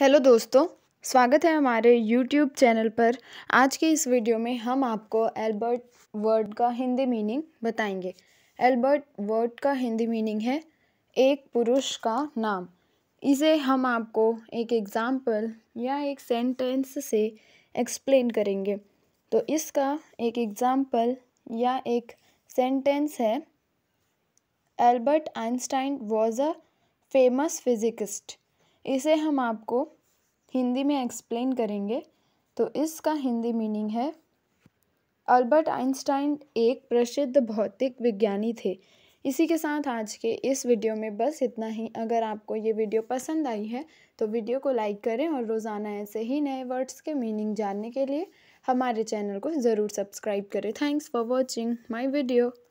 hello दोस्तों स्वागत है हमारे यूट्यूब चैनल पर आज के इस वीडियो में हम आपको एल्बर्ट वर्ड का हिंदी मीनिंग बताएंगे एल्बर्ट वर्ड का हिंदी मीनिंग है एक पुरुष का नाम इसे हम आपको एक एग्ज़ाम्पल या एक सेंटेंस से एक्सप्लेन करेंगे तो इसका एक एग्ज़ाम्पल या एक सेंटेंस है Albert Einstein was a famous physicist इसे हम आपको हिंदी में एक्सप्लेन करेंगे तो इसका हिंदी मीनिंग है अल्बर्ट आइंस्टाइन एक प्रसिद्ध भौतिक विज्ञानी थे इसी के साथ आज के इस वीडियो में बस इतना ही अगर आपको ये वीडियो पसंद आई है तो वीडियो को लाइक करें और रोज़ाना ऐसे ही नए वर्ड्स के मीनिंग जानने के लिए हमारे चैनल को ज़रूर सब्सक्राइब करें thanks for watching my video